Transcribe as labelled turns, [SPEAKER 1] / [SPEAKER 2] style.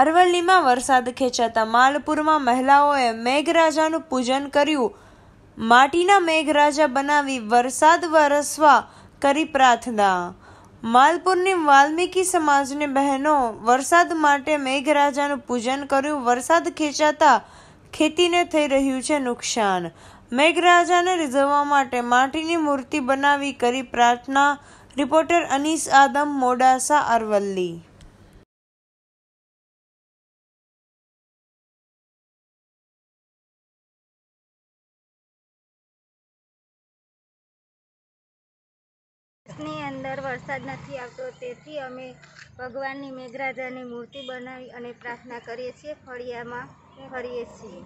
[SPEAKER 1] અરવલ્લીમાં વરસાદ ખેંચાતા માલપુરમાં મહિલાઓએ મેઘરાજાનું પૂજન કર્યું માટીના મેઘરાજા બનાવી વરસાદ વરસવા કરી પ્રાર્થના માલપુરની વાલ્મીકી સમાજની બહેનો વરસાદ માટે મેઘરાજાનું પૂજન કર્યું વરસાદ ખેંચાતા ખેતીને થઈ રહ્યું છે નુકસાન મેઘરાજાને રીઝવવા માટે માટીની મૂર્તિ બનાવી કરી પ્રાર્થના રિપોર્ટર અનીસ આદમ મોડાસા અરવલ્લી
[SPEAKER 2] કલાકની અંદર વરસાદ નથી આવતો તેથી અમે ભગવાનની મેઘરાજાની મૂર્તિ બનાવી અને પ્રાર્થના કરીએ છીએ
[SPEAKER 3] ફળિયામાં ફરીએ છીએ